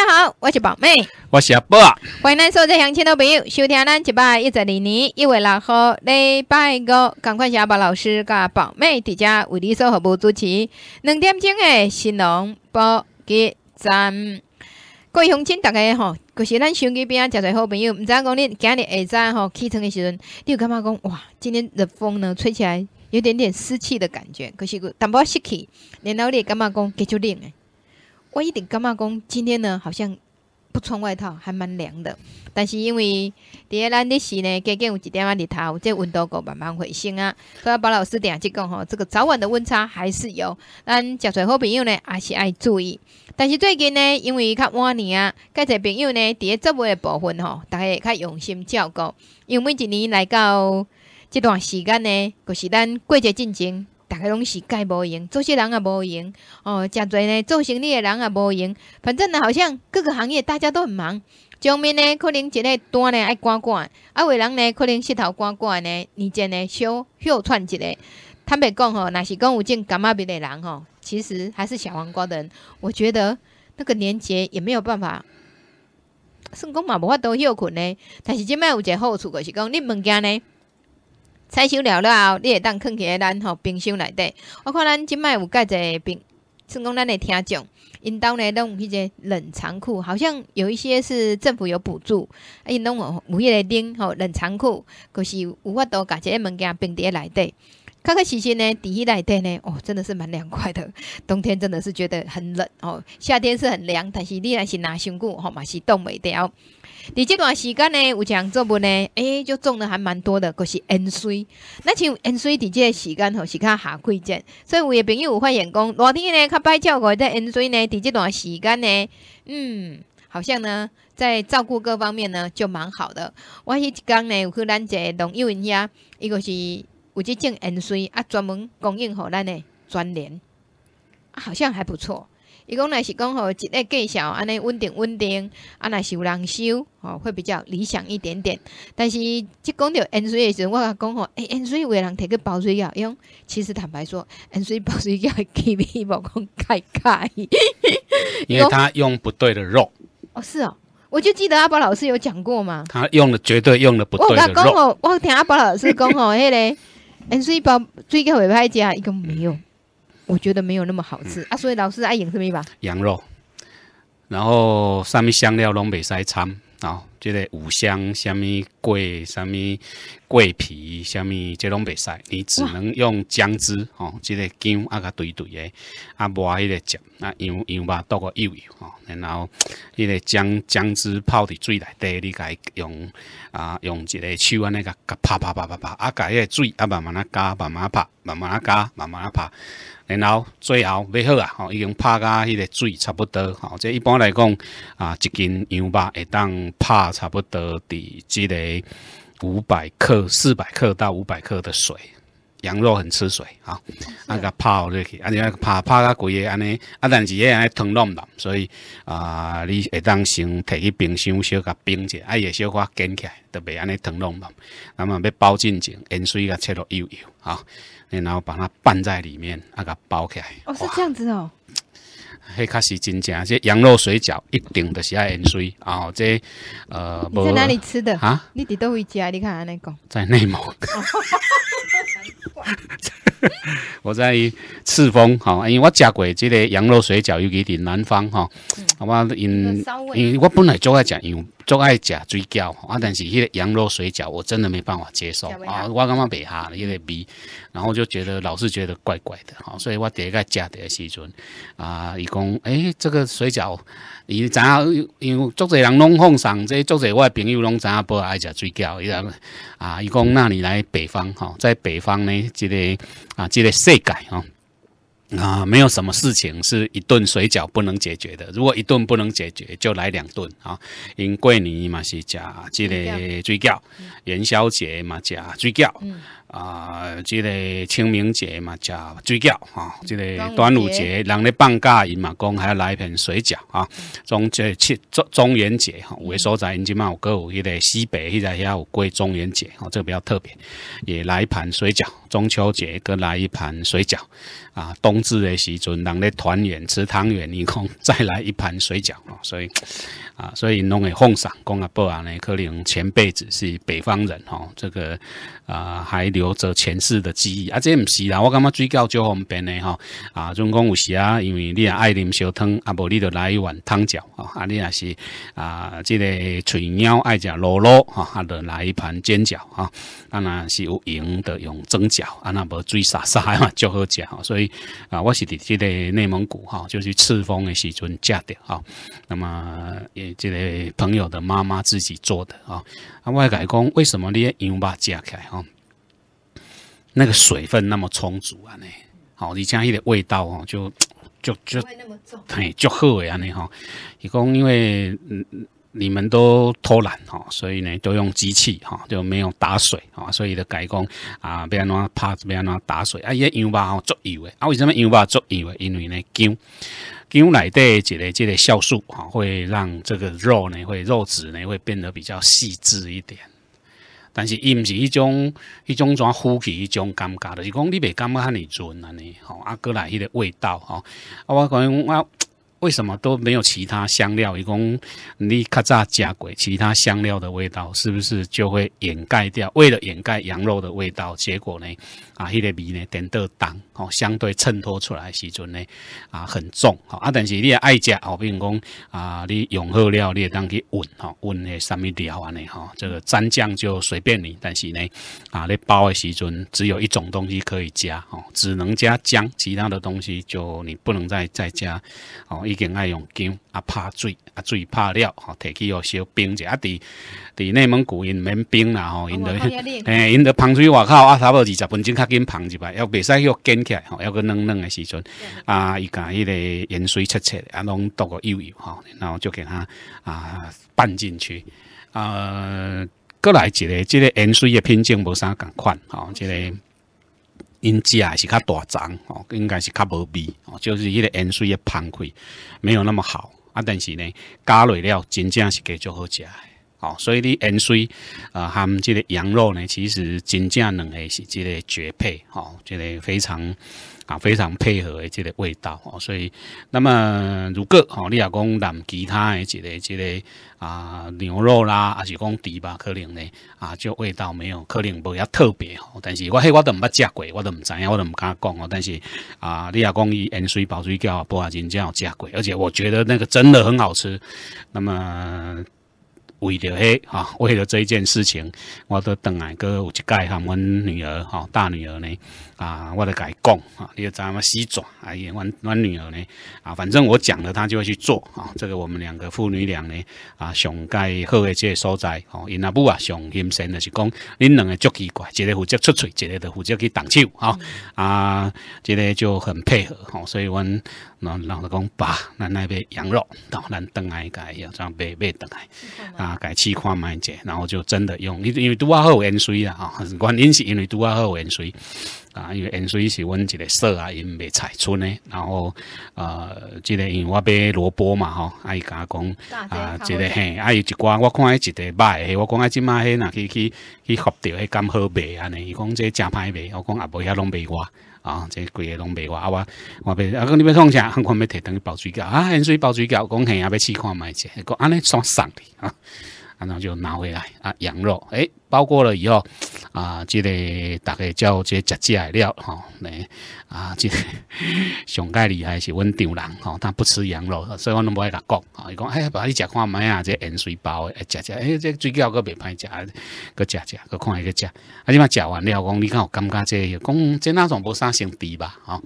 大家好，我是宝妹，我是阿宝，欢迎咱所在乡亲的朋友。收听咱一百一十二年一月六号礼拜五，赶快下宝老师加宝妹在家为你所好务主持。两点钟的新郎波给咱各位乡亲大家哈，可是咱手机边啊，真侪好朋友。毋知影讲恁今日下仔吼起床的时候，你有感觉讲？哇，今天的风呢，吹起来有点点湿气的感觉，可是有淡薄湿气，然后你感觉讲，感觉冷诶。我一点干觉讲？今天呢，好像不穿外套还蛮凉的。但是因为第二日呢，加减有一点啊日头，这温度够慢慢回升啊。所以宝老师点即讲吼，这个早晚的温差还是有。咱交出好朋友呢，也是爱注意。但是最近呢，因为较晚年啊，介些朋友呢，伫咧节物的部分吼，大家较用心照顾。因为每一年来到这段时间呢，就是咱过节进前。大开拢是盖无用，做些人也无用哦，诚侪呢做生意的人也无用，反正呢好像各个行业大家都很忙。上面呢可能一个单呢爱赶赶，啊的人呢可能石头赶赶呢，年节呢小小串一个。坦白讲吼，若是讲有种感冒病的人吼，其实还是小黄瓜的人。我觉得那个年节也没有办法，算讲嘛无法度休困呢。但是即摆有一个好处，就是讲你物件呢。采收了了后，你会当放起来咱吼冰箱内底。我看咱即摆有介侪冰，算讲咱的听众，因兜呢拢有迄个冷藏库，好像有一些是政府有补助，因拢有有迄个冷吼冷藏库，就是有法度甲这个物件冰伫内底。确确实实呢，第一内底呢，哦，真的是蛮凉快的。冬天真的是觉得很冷哦，夏天是很凉，但是你若是拿胸骨吼嘛是冻袂掉。在这段时间呢，有场作物呢，欸，就种的还蛮多的，都是桉水。那像桉水，这个时间吼，是较下季节。所以有的朋友有发言讲，热天呢，较歹照顾在桉水呢，在这段时间呢，嗯，好像呢，在照顾各方面呢，就蛮好的。我迄天呢，有去咱这农友因遐，伊个是有在种桉水啊，专门供应好咱的专联，好像还不错。伊讲若是讲吼，一个计小，安尼稳定稳定，安是有人收，吼会比较理想一点点。但是，即讲到盐水的时阵，我甲讲吼，哎，盐水为人摕去包水饺，用其实坦白说，盐水包水饺基本无讲解解。因为他用不对的肉。哦，是哦，我就记得阿宝老师有讲过嘛。他用了绝对用了不对的我阿讲吼，我听阿宝老师讲吼，迄个，盐水包水饺袂歹食，伊讲没有。我觉得没有那么好吃啊，所以老师爱用什么吧？羊肉，然后上面香料拢袂塞掺啊，即个五香、什咪桂、什么桂皮、什咪这拢袂塞。你只能用姜汁哦，即个姜啊甲堆堆诶，啊抹迄个姜，啊用用肉倒个油油哦，然后迄个姜姜汁泡伫水内底，你该用啊用一个手安尼个啪啪啪啪啪，啊甲迄个水啊慢慢啊加，慢慢啊拍，慢慢啊加，慢慢啊拍。然后最后尾好啊，吼，已经拍甲迄个水差不多，吼，这一般来讲啊，一斤羊肉会当拍差不多伫即个五百克、四百克到五百克的水，羊肉很吃水啊，甲个泡落去，啊，你泡泡甲贵个安尼，啊，但是迄安尼汤浓浓，所以啊，你会当先摕去冰箱小甲冰者，啊，也小可紧起，来，都袂安尼汤浓浓，那么要包进前盐水甲切落油油啊。然后把它拌在里面，那个包起来。哦，是这样子哦。嘿，卡是真正，这羊肉水饺一定的是要盐水，哦。这呃，你在哪里吃的啊？你得都会家，你看安尼讲。在内蒙。我在赤峰，哈，因为我食过这个羊肉水饺，尤其伫南方，哈，好嘛，因因为我本来就爱食羊。足爱食水饺，啊，但是迄个羊肉水饺，我真的没办法接受啊！我感觉袂合迄个味，然后就觉得老是觉得怪怪的，吼、所以我第一个食的时候，啊，伊讲，诶，这个水饺，伊知影，因为足侪人拢奉上，即足侪我的朋友拢知影不爱食水饺，伊讲，啊，伊讲那你来北方，吼，在北方呢，即个啊，即个世界，吼。啊，没有什么事情是一顿水饺不能解决的。如果一顿不能解决，就来两顿啊。因桂年嘛，是加这个水饺；元宵节嘛，加水饺。啊，即个清明节嘛，食水饺啊；即个端午节，人咧放假伊嘛，讲还要来一盘水饺啊。中节七中中元节，哈，有些所在因即嘛有各有一个西北迄只遐有过中元节，吼，这个比较特别，也来一盘水饺。中秋节搁来一盘水饺啊。冬至的时阵，人咧团圆吃汤圆，你讲再来一盘水饺啊。所以啊，所以弄个奉上讲啊，不然咧可能前辈子是北方人哦，这个啊还。留着前世的记忆，啊，这唔是啦，我感觉最高足方便的哈，啊，总共有时啊，因为你爱啉小汤，啊，无你就来一碗汤饺，啊，你也是啊，即个菜鸟爱食螺卤，哈，就来一盘煎饺，哈，啊那是有用的用蒸饺，啊，那无水沙沙嘛，足好食，所以啊，我是伫即个内蒙古，哈，就是赤峰的时阵食的，哈，那么诶，即个朋友的妈妈自己做的，啊，啊，外改工为什么你肉食起来哈？那个水分那么充足啊，呢，好，你加一点味道哦，就就就嘿，就喝呀，呢，哈，伊讲因为嗯，你们都偷懒哈，所以呢，都用机器哈，就没有打水啊，所以的改工啊，不要那怕不要那打水啊，伊个油吧吼足油的，啊为什么油吧足油的？因为呢，姜姜奶底这个这个酵素哈，会让这个肉呢，会肉质呢，会变得比较细致一点。但是伊毋是迄种，迄种怎呼起迄种感觉，的，是讲你袂感觉遐尼准安尼吼啊过来迄个味道吼，啊我讲我为什么都没有其他香料，伊讲你较早食过其他香料的味道是不是就会掩盖掉？为了掩盖羊肉的味道，结果呢啊，迄个味呢变到重。相对衬托出来时阵呢，啊很重，啊但是你也爱食，比如讲啊，你用好料，你也当去混，哈混的什么料啊呢，哈这个蘸酱就随便你，但是呢，啊你包的时阵只有一种东西可以加，哦只能加姜，其他的东西就你不能再再加，哦一定爱用姜。怕水啊，水怕了，吼，摕起哦，小冰者啊，伫伫内蒙古因免冰啦吼，因着诶，因着芳水，外口啊，差不多二十分钟较紧芳入摆，要袂使许坚起来吼，要个软软诶时阵啊，伊甲伊个盐水切切啊，拢倒个油油，吼，然后就给他啊拌进去啊。过来一个，即个盐水诶品种无啥共款吼，即个因家是较大张哦，应该是较无味哦，就是伊个盐水诶芳亏没有那么好。啊，但是呢，加落料真正是给做好食哦，所以你盐水，啊，含这个羊肉呢，其实真正两个是这个绝配，哦，这个非常。啊，非常配合的这个味道哦，所以那么如果哦，你要讲南其他的这个这个啊牛肉啦，还是讲猪吧，可能呢啊，就味道没有，可能无遐特别哦。但是我嘿我都唔捌食过，我都唔知影，我都唔敢讲哦。但是啊，你啊讲伊盐水包水饺、啊，真正有食过，而且我觉得那个真的很好吃。那么。为了迄哈，为了这一件事情，我都等来哥有一届喊阮女儿，哈，大女儿呢，啊，我都甲伊讲，啊，你要怎么洗爪，哎呀，阮阮女儿呢，啊，反正我讲了，她就会去做，啊，这个我们两个父女俩呢，啊，上盖好的个所在，哦，因阿母啊，上阴森的是讲，恁两个足奇怪，一个负责出水，一个就负责去挡手啊，啊，这个就很配合，吼，所以阮，然后就讲爸，咱那买羊肉，然后咱等来介要上买买等来，啊。啊，改气化买者，然后就真的用，因因为都好后盐水啊，吼，原因是因为都好后盐水啊，因为盐水是阮一个色啊，因未采出呢。然后呃，即个因为我买萝卜嘛，吼、伊阿姨讲，啊，这个嘿，阿姨一寡我看伊一个卖，嘿，我讲啊，即卖嘿，那去去去合钓，迄甘好卖安尼，伊讲这正歹卖，我讲阿无遐拢卖我。啊，这贵个拢卖我，我我别，啊，讲你别创啥，我看要提等于包水饺啊，盐水包水饺，讲闲啊，别试看卖者，个安尼算送的啊。然后就拿回来啊，羊肉，哎，包过了以后啊，即个大概叫即夹夹料吼，来啊，即上盖厉还是温丈人吼，他不吃羊肉，所以我都不爱甲讲，啊，伊讲，哎，把你食看麦啊，即盐水包，诶，食食，哎，即水饺个袂歹食，个食食，个看伊个食，啊，你嘛食完，了，讲，你敢有觉这即讲即那种无啥兄弟吧，啊，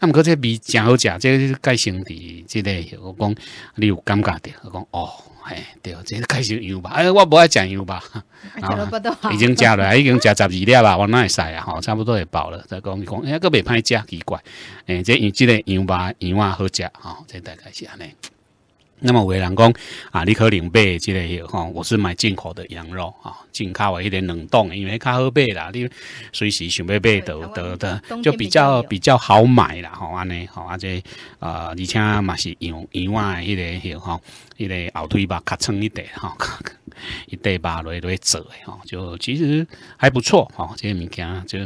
那么个味诚好食，即介兄弟即个，我讲你有感觉的，我讲哦。哎，对，这个开始油吧，哎，我不爱酱油吧，已经加了，已经加十二粒了，我那会塞啊？吼，差不多也饱了。再讲讲，哎，个别拍加奇怪，哎，这伊这个油吧油啊好食，吼，这大概是安尼。那么为人讲啊，你可能买之类个吼，我是买进口的羊肉啊，进口的一点冷冻，因为较好买啦，你随时想要买都得的，就比较比较好买啦，吼安尼，吼啊这呃，而且嘛是羊羊外迄个吼，迄个后腿吧较长一点吼，一点吧略落窄的吼，就其实还不错吼，这个物件就。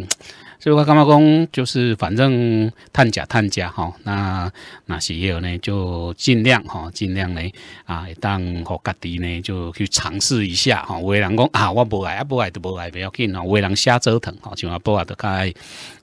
所以我感觉讲就是反正探假探假哈，那那些也有呢，就尽量哈，尽量呢啊，当和家己呢就去尝试一下哈。为人讲啊，我无爱啊，无爱就无爱，不要紧哦。为人瞎折腾吼，像阿波啊，都开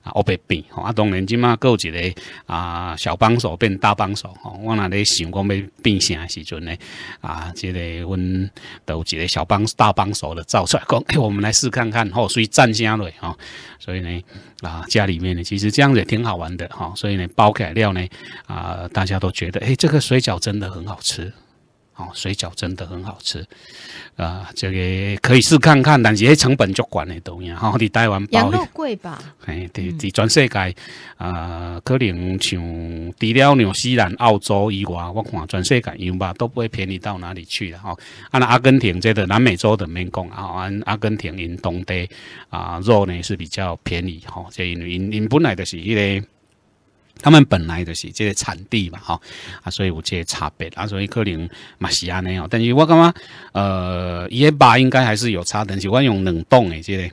啊，我变变吼。啊，当然即马有一个啊小帮手变大帮手吼。我那里想讲要变啥时阵呢？啊，即个阮都有一个小帮大帮手的造出来讲，诶，我们来试看看吼，所以战声嘞哈，所以呢。啊，家里面呢，其实这样子也挺好玩的哈，所以呢，包改料呢，啊，大家都觉得，哎，这个水饺真的很好吃。哦，水饺真的很好吃，啊，这个可以试看看，但是成本就管的东西样。哈，你带完包。羊肉贵吧？哎，对，全世界，啊，可能像除了纽西兰、澳洲以外，我看全世界羊吧，都不会便宜到哪里去了哈。按阿根廷这个南美洲的面讲啊，按阿根廷因东地啊，肉呢是比较便宜哈，这因因本来就是一个。他们本来就是这些产地嘛，哈啊，所以有这些差别啊，所以可能马来西亚那样，但是我感觉，呃，伊巴应该还是有差，但是我用冷冻的这。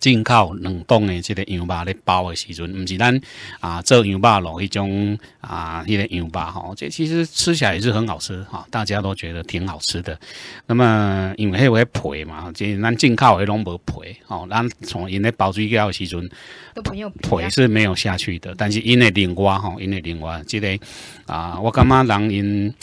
进口冷冻的这个羊肉咧包的时阵，唔是咱啊做羊肉咯，迄种啊，迄个羊肉吼，这其实吃起来是很好吃哈，大家都觉得挺好吃的。那么因为迄个皮嘛，即咱进口的拢无皮吼，咱从因咧包水饺的时阵，皮是没有下去的。但是因的另外吼，因的另外即个啊，我感觉人因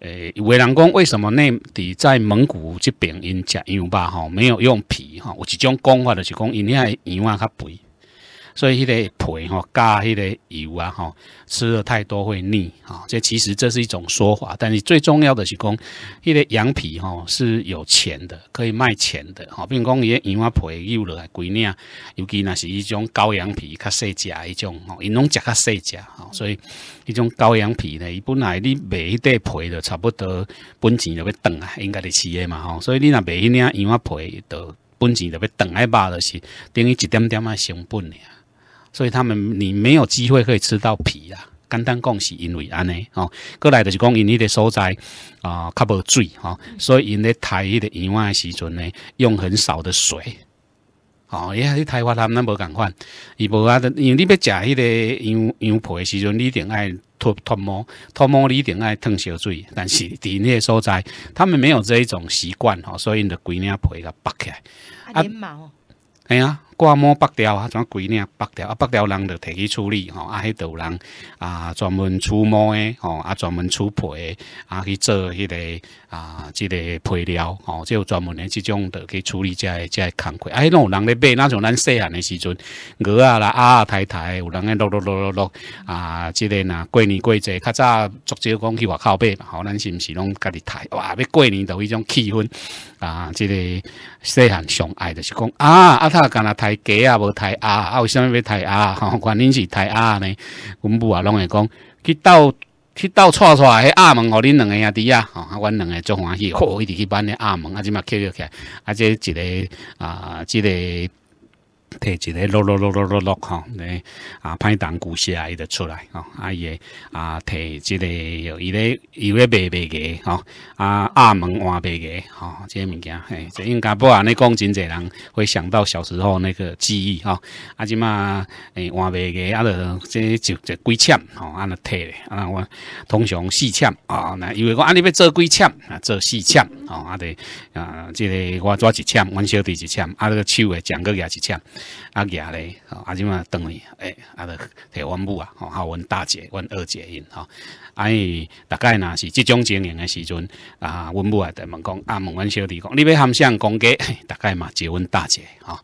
诶，为人讲为什么内地在蒙古这边因食羊肉吼没有用皮哈？一种讲法就是讲。因那羊啊较肥，所以迄个皮吼加迄个油啊吼吃了太多会腻啊。这其实这是一种说法，但是最重要的是讲，迄个羊皮吼是有钱的，可以卖钱的吼，如讲伊羊啊皮用落来几领，尤其那是迄种羔羊皮较细只，迄种吼因拢食较细只，所以迄种羔羊皮呢，伊本来你卖一块皮就差不多本钱就要断啊，应该是饲业嘛吼，所以你若卖迄领羊啊皮都。本钱特别等下吧，就是等于一点点啊成本呀，所以他们你没有机会可以吃到皮啊。简单讲是因为安尼哦，过来就是讲因迄的所在啊，较无水哈，所以因咧抬个的盐诶时阵呢，用很少的水。哦，也是台湾他们那无共款，伊无啊，因为你要食迄个羊羊皮的时阵，你一定爱脱脱毛，脱毛你一定爱烫烧水，但是伫那个所在，他们没有这一种习惯哦，所以的龟领皮个剥来。啊，毛。哎呀，刮毛、拔掉啊，专规领拔掉啊，拔掉人就提去处理吼，啊，迄头人啊，专门除毛诶，吼，啊，专门除皮诶，啊，去做迄个。啊，即个配料吼，即有专门的即种的去处理这这工课。哎，有人咧买，那种咱细汉的时阵，鹅啊啦、鸭啊、刣台，有人咧落落落落落啊，即个呐，过年过节较早，足少讲去我靠背，吼咱是毋是拢家己刣哇，要过年有一种气氛啊，即个细汉上爱就是讲啊，阿他干若刣鸡啊，无刣鸭，啊，为虾米要刣鸭？吼，原因是刣鸭呢，阮母啊拢会讲，去到。去到错错，迄阿门互恁两个兄弟仔吼，啊，阮两个做欢喜，吼，一直去办咧阿门，啊，即嘛开起来，啊，即一个啊，即个。摕一个落落落落落落吼，你啊，歹档故事啊，伊就出来吼，啊伊诶啊，摕一个伊咧伊咧卖卖个吼，啊阿门换卖个吼，即个物件嘿，就应该不安尼讲真侪人会想到小时候那个记忆吼，啊即嘛诶换卖个啊，就个就就几千吼，安尼摕咧，啊我通常四千啊，那因为讲安尼要做几千啊，做四千吼，啊着啊，即个我抓一千，阮小弟一千，啊那个手诶，蒋哥也一千。啊举咧吼啊即满传伊诶啊著摕阮母啊吼啊阮大姐阮二姐因吼啊伊大概若是即种情形诶时阵啊阮母啊著问讲啊问阮小弟讲你要含相公家大概嘛招阮大姐吼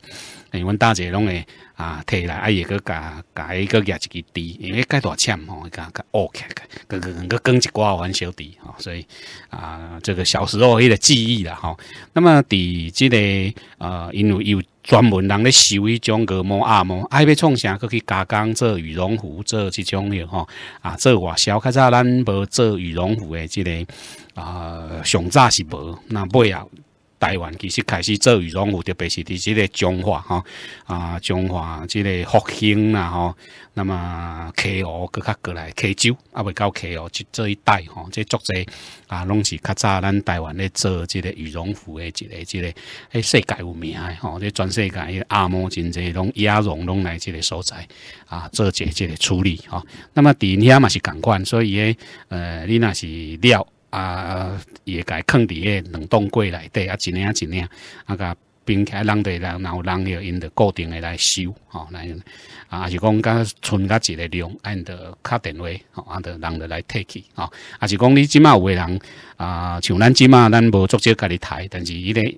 因为阮大姐拢会啊摕来啊伊会甲甲伊佫举一支猪，因为太大欠吼伊甲甲拗起来佫佫佫扛一寡互阮小弟吼所以啊这个小时候迄个记忆啦吼那么伫即个啊因为伊有专门人咧收迄种鹅毛鸭毛，爱要创啥，可去加工做羽绒服，做即种诶吼。啊，做外销，较早咱无做羽绒服的，即个啊，上早是无，那尾啊，台湾其实开始做羽绒服，特别是伫即个中华吼啊，中华即个复兴啦吼，那么客户更较过来客州，啊，未到客户即这一带吼，即作者啊，拢是较早咱台湾咧做即个羽绒服诶，即个即个，诶，世界有名诶吼，这全世界阿毛真侪拢鸭绒拢来即个所在啊，做即个处理吼。那么伫遐嘛是共款，所以呃，你若是料。啊，也家放伫个冷冻柜内底，啊，一年一年，啊个冰起来，人哋然后人要因着固定的来收，吼，那样，啊，是讲甲存甲一个量，按着卡电话，吼，按着人着来 take 去，吼，啊，是讲你即马有个人，啊，像咱即马咱无足少家己抬，但是伊咧。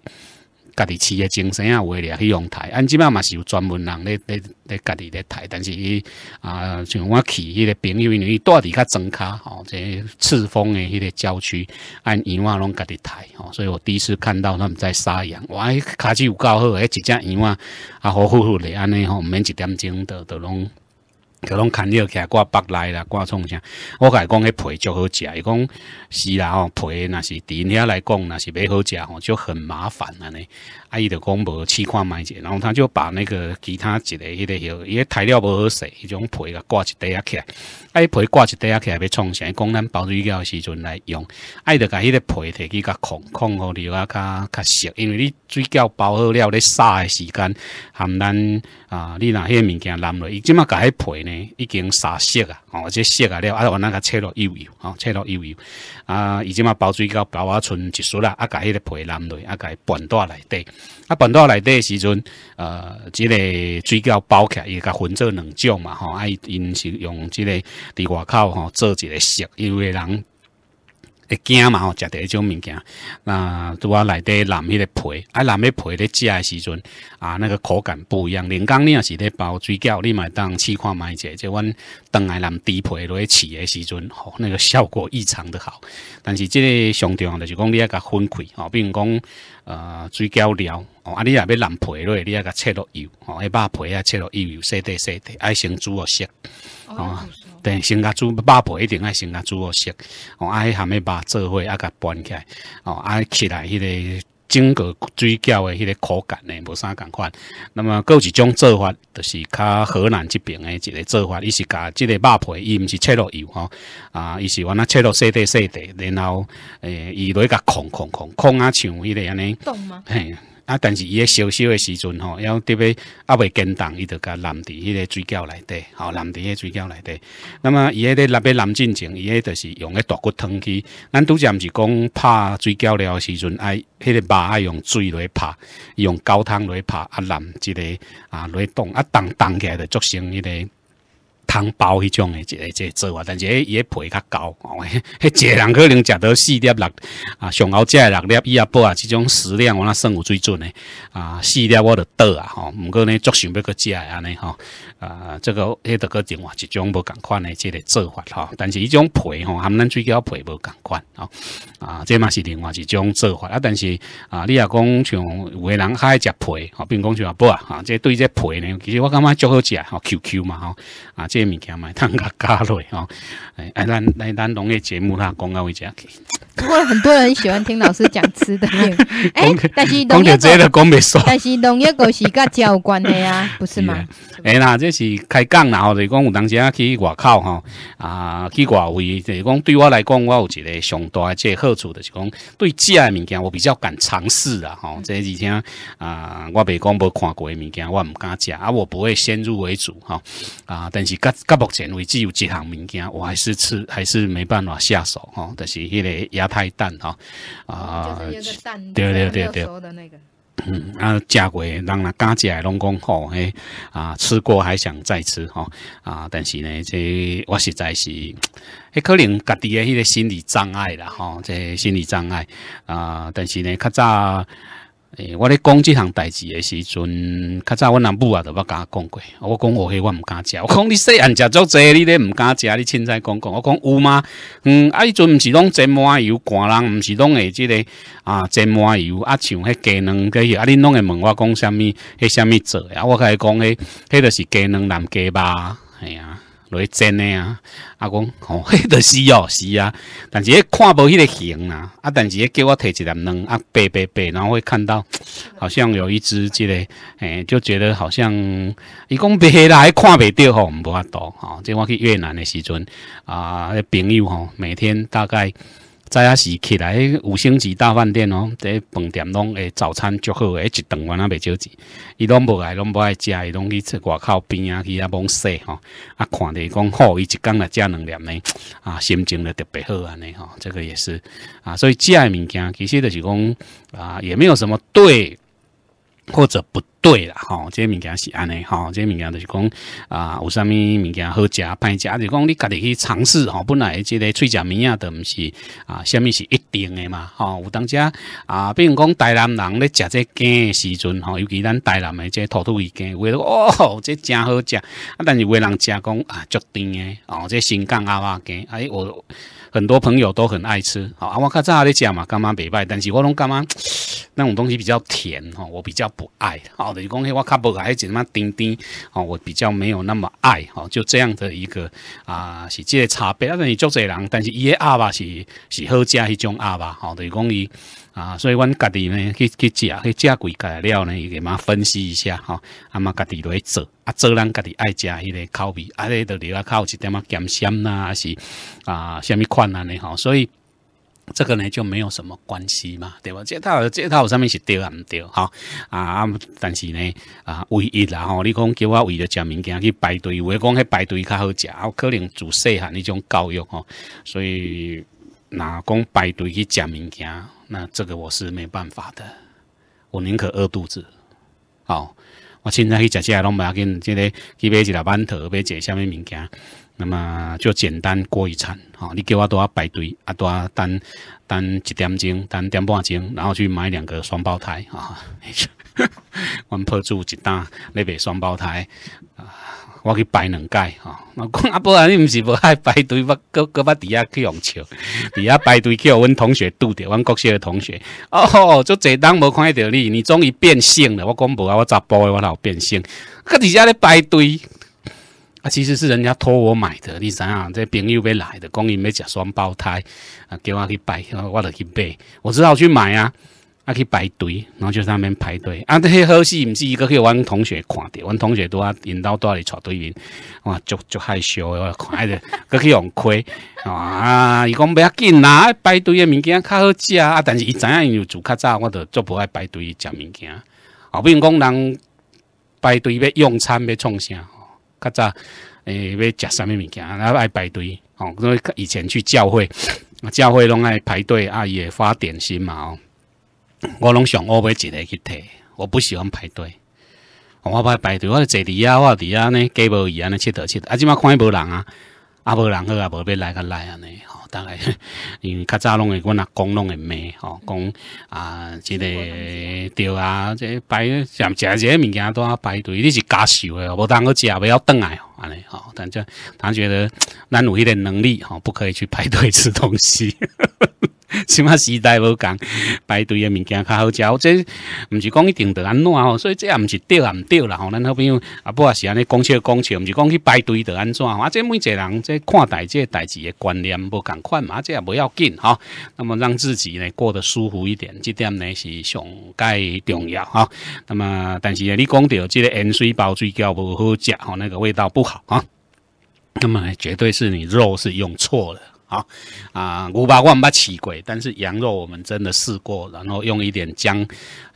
家己饲诶种生啊，为了去养胎，按即马嘛是有专门人咧咧咧家己咧胎，但是伊啊像我去迄个朋友，因为住伫较整卡吼，这赤峰诶迄个郊区按羊万拢家己胎吼，所以我第一次看到他们在杀羊，哇，卡有够好，诶，一只羊啊，啊好好好咧，安尼吼，毋免一点钟都都拢。可能看了来挂北来啦，挂创啥？我甲伊讲迄皮足好食，伊讲是啦吼，皮若是伫遐来讲若是袂好食吼，就很麻烦安尼啊伊就讲无试看买者，然后他就把那个其他一个迄个许，伊个材料无好势，迄种皮个挂一起来，啊哎，皮挂一啊起来要创啥？讲咱包水饺时阵来用。伊就甲迄个皮摕去甲控控好料啊，较较熟，因为你水饺包好了，咧杀的时间含咱啊，你拿迄个物件淋落，伊即马甲迄皮呢已经杀色啊，哦，即色啊了，啊，我那个切落油油，哦，切落油油，啊，伊即马包水饺包啊剩一丝啦，啊，甲迄个皮淋落，啊，甲拌倒来底。啊，本岛来的时阵，呃，即个水饺包起，伊个分做两种嘛，吼，啊，因是用即个伫外口吼做一个食，因为人。会惊嘛吼，食第一种物件，那拄啊内底蓝迄个皮，啊蓝迄皮咧食诶时阵，啊那个口感不一样。零工你若是咧包水饺，你买当试看买者，即阮当下蓝皮落去试诶时阵，吼那个效果异常的好。但是即个上场就是讲你要甲分开，吼，比如讲呃水饺料，啊你若要蓝皮落去，你啊甲切落油，吼迄肉皮啊切落油油，洗底洗底，爱先煮哦熟，吼。生甲煮肉皮一定爱先甲煮好熟，哦，啊，含诶肉做伙啊甲搬起来，哦，啊，起来迄个整个水饺的迄个口感呢无啥共款。那么，有一种做法，就是较河南即边的一个做法，伊是甲即个肉皮伊毋是切落油，吼，啊，伊是往那切落细块细块，然后诶，伊去甲控控控控啊，像迄个安尼。冻吗？嘿。啊！但是伊个烧烧的时阵吼，要特别啊袂跟动，伊就甲男伫迄个水饺内底，吼，男伫迄个水角内底。那么伊迄个在那边冷进前，伊个就是用迄大骨汤去。咱拄则毋是讲拍水饺了的时阵，爱迄个肉爱用落来拍，用高汤来拍啊，冷即个啊，来冻啊，冻冻起来着做成迄个。汤包迄种诶，即个即做法，但是迄伊个皮较高，迄 一个人可能食到四粒六啊，上好诶六粒伊啊，包啊，即种食量我那算有水准诶。啊，四粒我的倒啊，吼，毋过呢，足想要去食安尼吼。啊，这个迄着个另外一种无共款诶，即个做法吼，但是迄种皮吼含咱最饺皮无共款啊啊，这嘛是另外一种做法啊，但是啊，你若讲像有诶人较爱食皮，吼，并讲像啊包啊，啊，即对这皮呢，其实我感觉足好食，吼，QQ 嘛，吼，啊。些物件嘛，当个加入吼，哎，咱咱咱农业节目啦，讲到一只。不过很多人喜欢听老师讲吃的。哎，但是农业这个讲袂少。但是农业个是甲交有关的啊，不是吗？哎，那这是开讲，啦，吼，就是讲有当时去外口吼，啊，去外围，就是讲对我来讲，我有一个上大的即好处就是讲，对食的物件我比较敢尝试啊，吼，这几天啊，我袂讲无看过的物件，我唔敢食啊，我不会先入为主哈啊，但是。到目前为止有几项物件，我还是吃还是没办法下手哦，但是迄个鸭太淡吼，啊，对对对对，嗯，啊，价格人然刚解拢讲好嘿，啊，吃过还想再吃吼，啊，但是呢，这我实在是，可能家己的迄个心理障碍啦吼，这心理障碍啊，但是呢，较早。诶，我咧讲即项代志诶时阵，较早阮阿母啊，着捌甲我讲过。我讲我迄我毋敢食，我讲你细汉食足济，你咧毋敢食，你凊彩讲讲。我讲有吗？嗯，啊，迄阵毋是拢真慢油，寒人毋是拢会即个啊，真慢油啊，像迄鸡卵粿，啊，恁拢会问我讲啥物，迄啥物做啊我甲讲迄迄着是鸡卵南肉啊，哎啊。落去煎的啊，阿公吼，嘿，著 是哦，是啊，但是咧看无迄个形啊，啊，但是咧叫我摕一粒卵啊，白白白，然后会看到，好像有一只即个，诶，就觉得好像，伊讲白啦，还看袂着吼，毋无法度吼，即我去越南的时阵啊，迄朋友吼，每天大概。早也是起来五星级大饭店哦，这饭店拢诶早餐足好诶，一顿我那袂少钱。伊拢无爱，拢无爱食，伊拢去出外口边啊，去啊望晒吼。啊，看着伊讲好，伊一工来食两粒呢，啊，心情咧特别好安尼吼。这个也是啊，所以食诶物件其实就是讲啊，也没有什么对。或者不对啦，吼，这物件是安尼，吼，这物件就是讲啊，有啥物物件好食、歹食，就讲你家己去尝试，吼，本来即个脆食物件都毋是啊，啥物是一定的嘛，吼，有当家啊，比如讲台南人咧食这鸡的时阵，吼，尤其咱台南的这土土鸡，哦，这真好食，啊，但是为人食讲啊，足甜的，哦，这新港娃娃鸡，哎，我。很多朋友都很爱吃，好啊，我看在阿里讲嘛，干吗北派？但是我拢干吗？那种东西比较甜哈，我比较不爱，好等于讲，嘿，我看不爱只嘛甜甜，哦，我比较没有那么爱，哦，就这样的一个啊，是这些茶北，但是你做这人，但是椰阿吧是是好食迄种阿吧，好等于讲伊。啊，所以阮家己呢去去食去食几材料呢，伊也嘛分析一下吼，啊嘛家己来做，啊做人家己爱食迄个口味，啊咧都较靠一点仔咸鲜啦，还是啊，虾米款啊呢吼，所以这个呢就没有什么关系嘛，对吧？这套这套上面是对唔对哈？啊，但是呢啊，唯一啦吼，你讲叫我为了食物件去排队，我讲去排队较好食，可能自细汉那种教育吼，所以若讲排队去食物件？那这个我是没办法的，我宁可饿肚子。好，我现在去食食拢不要紧，即个去买几个馒头，买几虾米物件，那么就简单过一餐。好，你叫我多排队，啊多等，等一点钟，等点半钟，然后去买两个双胞胎啊。我们破住一单，那买双胞胎啊。我去排两摆吼。我讲阿然你毋是无爱排队，我 搁搁要底下去用笑，底下排队去，互阮同学拄着，阮国小的同学，哦，就坐当无看着你，你终于变性了，我讲无啊，我查甫诶，我老变性，搁底下咧排队，啊，其实是人家托我买的，你知影？这朋友要来，的讲伊要食双胞胎，啊，叫我去摆，我落去买，我只好去买啊。啊去排队，然后就那边排队啊！迄好戏唔是，一个去阮同学看的，阮同学都啊引到倒里对面，哇，足足害羞的，看着个 去用亏啊！伊讲不要紧啦，排队的物件较好食啊！但是知影因有煮较早，我着足不爱排队食物件。比如讲人排队要用餐要创啥？较早诶要食啥物物件，然后爱排队。哦，因为以前去教会，教会拢爱排队啊，也发点心嘛哦。我拢上我买一个去摕，我不喜欢排队。我怕排队，我坐伫遐，我遐安呢，计无伊安尼佚佗佚。佗。啊，即马看伊无人啊，啊无人好啊，无要来个来安尼。吼，大概因为较早拢会，阮阿讲拢会骂吼，讲啊，即个对啊，即摆食食些物件都要排队。你是家属诶，无当我食，不要等来哦。安尼吼，但这但觉得 咱有一点能力，吼，不可以去排队吃东西。什 么时代无共排队诶物件较好食，即毋是讲一定得安怎所以即也毋是对也毋对啦。吼，咱好朋友啊，波也是安尼讲笑讲笑，毋是讲去排队得安怎，啊，即每一个人即看待这代志诶观念无同款嘛，即也不要紧吼。那么让自己呢过得舒服一点，这点呢是上介重要吼。那么但是你讲到即个盐水包水饺无好食，吼，那个味道不好啊。那么绝对是你肉是用错了。啊啊，五八万八七贵，但是羊肉我们真的试过，然后用一点姜，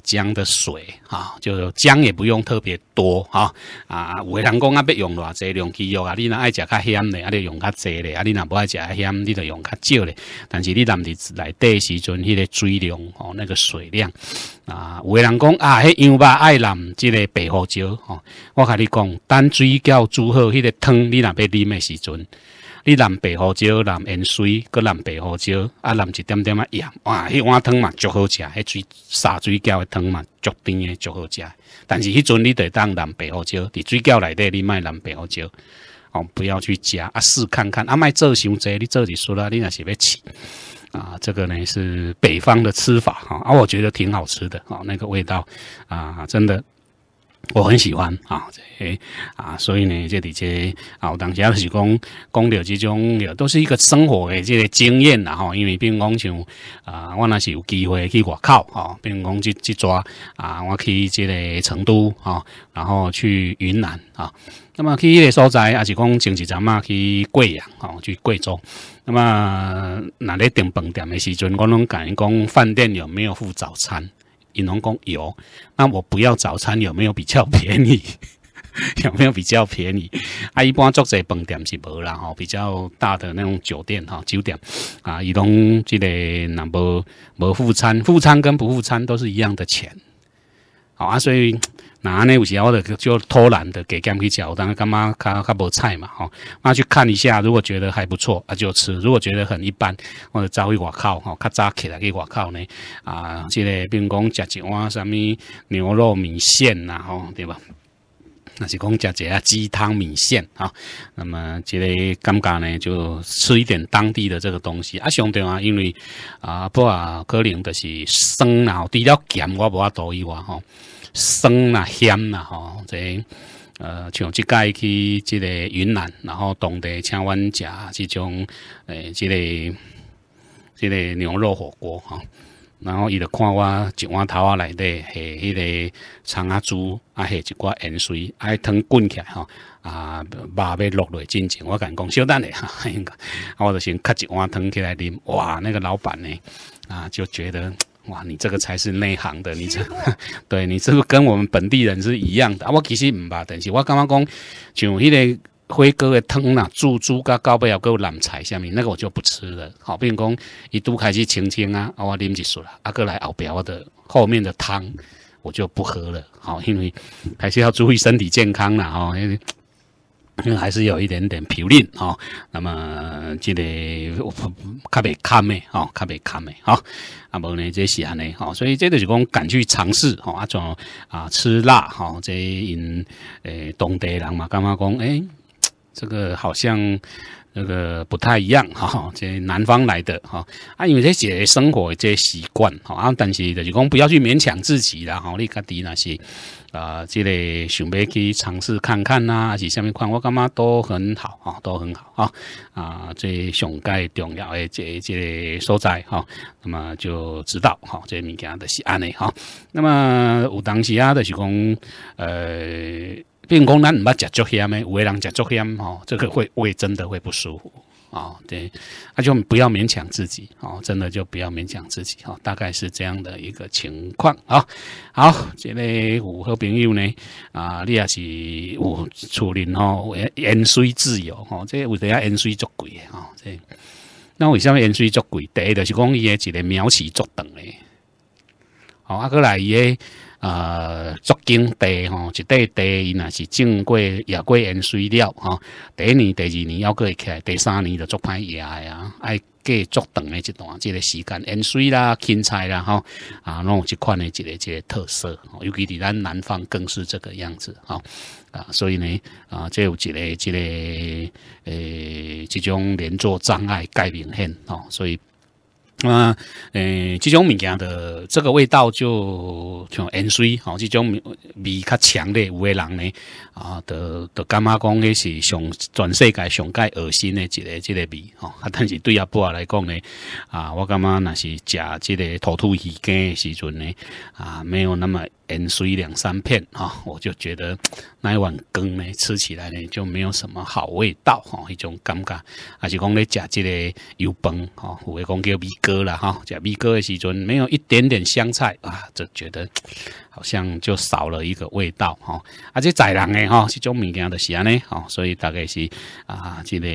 姜的水啊，就姜也不用特别多啊啊，有的人讲啊，要用偌济，量几肉啊。你若爱食较咸的，啊，你用较济咧；啊，你若不爱食咸，你就用较少咧。但是你毋是来底时阵，迄个水量哦，那个水量啊，有的人讲啊，迄羊肉爱淋即个白胡椒哦。我甲你讲，等水饺煮好，迄个汤你若要啉的时阵。你南北胡椒、南盐水，搁南北胡椒，啊，南一点点啊盐，哇，迄碗汤嘛足好食，迄水沙水饺的汤嘛足甜的，足好食。但是迄阵你得当南北胡椒，伫水饺内底你莫南北胡椒。哦，不要去加，啊试看看，啊莫做伤济，你做几熟了，你若是要试啊，这个呢是北方的吃法哈，啊，我觉得挺好吃的哈，那个味道啊，真的。我很喜欢啊，这啊，所以呢，这这些啊，我当时就是讲讲到这种，都是一个生活的这个经验啦吼。因为比如讲像啊，我那是有机会去外口吼，比如讲这这抓啊，我去这个成都啊，然后去云南啊，那么去一个所在还是讲前几站嘛去贵阳啊，去贵州。那么那里订饭店的时阵，我拢讲一讲饭店有没有付早餐？伊拢讲有，那我不要早餐，有没有比较便宜？有没有比较便宜？啊，一般做这饭店是无啦吼，比较大的那种酒店哈，酒店啊，伊拢即个那无无付餐，付餐跟不付餐都是一样的钱，好啊，所以。那呢有时候我就偷懒的给干去吃，当然干觉看看不菜嘛，吼，那去看一下，如果觉得还不错，啊就吃；如果觉得很一般，或者早去外靠，吼，较早起来去外靠呢，啊，这个比如讲食一碗什么牛肉米线呐，吼，对吧？那是讲食一下鸡汤米线啊，那么这个尴尬呢，就吃一点当地的这个东西啊，相对啊，因为啊不啊可能就是酸啊，除了咸，我无法多以外吼。酸啦咸啦吼，这呃像即届去即个云南，然后当地请阮食即种诶即个即个牛肉火锅哈，然后伊就看我一碗头啊内底系迄个葱啊猪啊系一锅盐水，爱汤滚起来吼，啊，肉要落落进前，我敢讲小胆咧哈，我着先切一碗汤起来啉，哇那个老板呢啊就觉得。哇，你这个才是内行的，你这，对你这跟我们本地人是一样的啊。我其实唔吧，但是我刚刚讲，像迄个辉哥的汤啦，煮煮到后尾又够烂菜，下面那个我就不吃了。好，比如讲，伊都开始清清啊，我啉一水啦，啊，哥来熬表我的后面的汤我就不喝了。好，因为还是要注意身体健康了啊。还是有一点点飘零哈，那么即个卡袂看咩哈，卡袂看咩哈，啊无呢即时阵呢哈，所以即个就讲敢去尝试哈，啊种啊吃辣哈，即因诶，当地人嘛，干嘛讲诶，这个好像那个不太一样哈，即南方来的哈，啊有些些生活这些习惯哈，啊但是就讲不要去勉强自己啦，好，你噶第那些。啊，即个想要去尝试看看呐，还是什咪款，我感觉都很好啊，都很好啊。啊，最上界重要的这这所在哈，那么就知道哈，这物件的是安尼哈。那么有当时啊，就是讲，呃，并讲咱唔要食足烟的，有人食足烟吼，这个会胃真的会不舒服。哦，对，那就不要勉强自己哦，真的就不要勉强自己哦，大概是这样的一个情况啊。好，这位五号朋友呢，啊，你也是有厝人哦，淹水自由哦，这有得淹水作鬼的这那为什么淹水作鬼？第一就是讲伊的一个苗期作短嘞。哦，啊，过来伊个，呃，作金地吼，一地伊若是种过也过淹水了吼，第一年、第二年要过起来，第三年就作歹野啊，爱过作长的一段这个时间淹水啦、青菜啦吼，啊，弄几款的一个一个特色，尤其伫咱南方更是这个样子吼。啊，所以呢，啊，即有一个一个，诶，这种连坐障碍概念很哦，所以。啊，诶，这种物件的这个味道就像盐水，好，这种味较强烈，有的人呢。啊，得得，干妈讲的是上全世界上盖恶心的一个、一个味啊。但是对阿婆来讲呢，啊，我干妈那是食这个土兔鱼羹的时阵呢，啊，没有那么盐水两三片哈，我就觉得那一碗羹呢，吃起来呢就没有什么好味道哈，一种尴尬。还是讲咧食这个油吼，哈，的讲叫米糕啦哈，食米糕的时阵没有一点点香菜啊，就觉得。好像就少了一个味道哈，啊，这宰人诶哈，是种物件的是安尼哈，所以大概是啊，这个